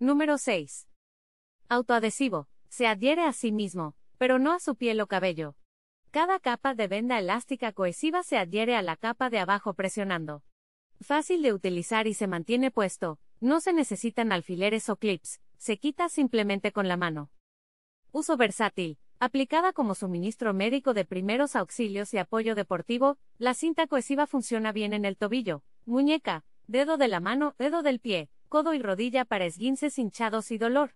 Número 6. Autoadhesivo. Se adhiere a sí mismo, pero no a su piel o cabello. Cada capa de venda elástica cohesiva se adhiere a la capa de abajo presionando. Fácil de utilizar y se mantiene puesto, no se necesitan alfileres o clips, se quita simplemente con la mano. Uso versátil. Aplicada como suministro médico de primeros auxilios y apoyo deportivo, la cinta cohesiva funciona bien en el tobillo, muñeca, dedo de la mano, dedo del pie, codo y rodilla para esguinces hinchados y dolor.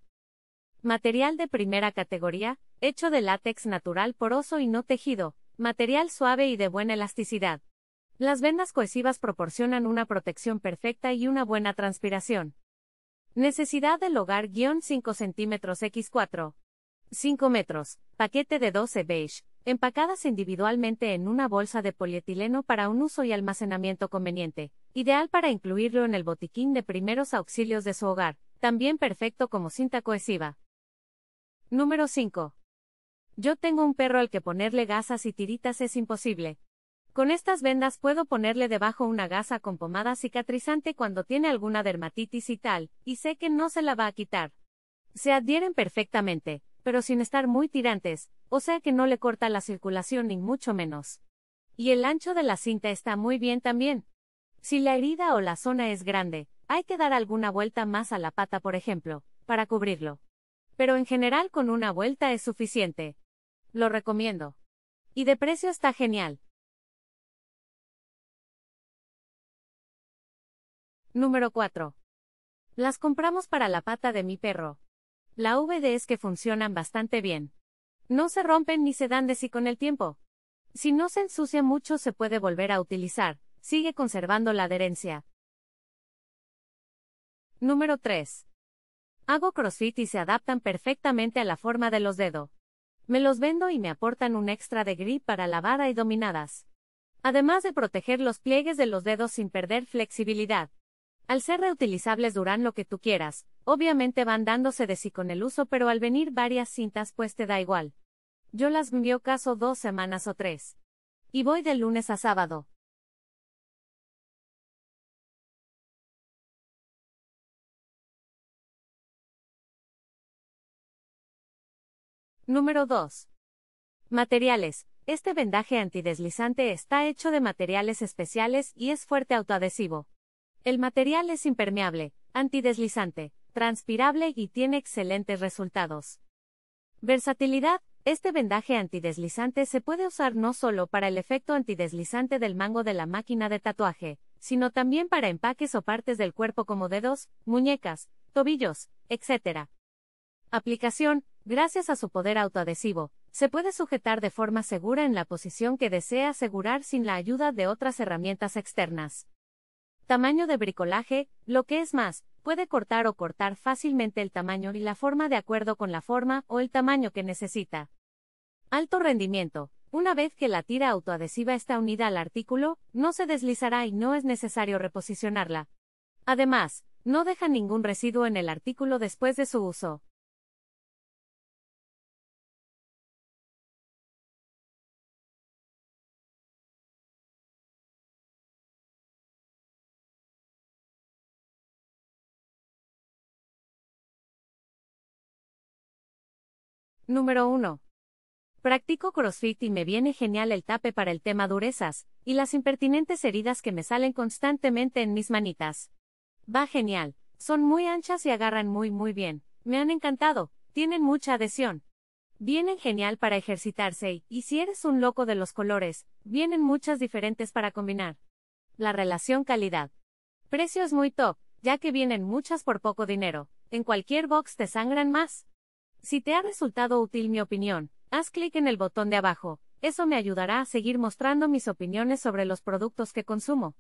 Material de primera categoría, hecho de látex natural poroso y no tejido, material suave y de buena elasticidad. Las vendas cohesivas proporcionan una protección perfecta y una buena transpiración. Necesidad del hogar-5 cm x4. 5 metros, paquete de 12 beige, empacadas individualmente en una bolsa de polietileno para un uso y almacenamiento conveniente, ideal para incluirlo en el botiquín de primeros auxilios de su hogar, también perfecto como cinta cohesiva. Número 5. Yo tengo un perro al que ponerle gasas y tiritas es imposible. Con estas vendas puedo ponerle debajo una gasa con pomada cicatrizante cuando tiene alguna dermatitis y tal, y sé que no se la va a quitar. Se adhieren perfectamente, pero sin estar muy tirantes, o sea que no le corta la circulación ni mucho menos. Y el ancho de la cinta está muy bien también, si la herida o la zona es grande, hay que dar alguna vuelta más a la pata, por ejemplo, para cubrirlo. Pero en general con una vuelta es suficiente. Lo recomiendo. Y de precio está genial. Número 4. Las compramos para la pata de mi perro. La VD es que funcionan bastante bien. No se rompen ni se dan de sí con el tiempo. Si no se ensucia mucho se puede volver a utilizar, sigue conservando la adherencia. Número 3. Hago CrossFit y se adaptan perfectamente a la forma de los dedos. Me los vendo y me aportan un extra de grip para la y dominadas. Además de proteger los pliegues de los dedos sin perder flexibilidad. Al ser reutilizables duran lo que tú quieras, obviamente van dándose de sí con el uso pero al venir varias cintas pues te da igual. Yo las envío caso dos semanas o tres. Y voy de lunes a sábado. Número 2. Materiales. Este vendaje antideslizante está hecho de materiales especiales y es fuerte autoadhesivo. El material es impermeable, antideslizante, transpirable y tiene excelentes resultados. Versatilidad. Este vendaje antideslizante se puede usar no solo para el efecto antideslizante del mango de la máquina de tatuaje, sino también para empaques o partes del cuerpo como dedos, muñecas, tobillos, etc. Aplicación. Gracias a su poder autoadhesivo, se puede sujetar de forma segura en la posición que desea asegurar sin la ayuda de otras herramientas externas. Tamaño de bricolaje, lo que es más, puede cortar o cortar fácilmente el tamaño y la forma de acuerdo con la forma o el tamaño que necesita. Alto rendimiento. Una vez que la tira autoadhesiva está unida al artículo, no se deslizará y no es necesario reposicionarla. Además, no deja ningún residuo en el artículo después de su uso. Número 1. Practico CrossFit y me viene genial el tape para el tema durezas, y las impertinentes heridas que me salen constantemente en mis manitas. Va genial, son muy anchas y agarran muy muy bien, me han encantado, tienen mucha adhesión. Vienen genial para ejercitarse y, si eres un loco de los colores, vienen muchas diferentes para combinar. La relación calidad. Precio es muy top, ya que vienen muchas por poco dinero, en cualquier box te sangran más. Si te ha resultado útil mi opinión, haz clic en el botón de abajo, eso me ayudará a seguir mostrando mis opiniones sobre los productos que consumo.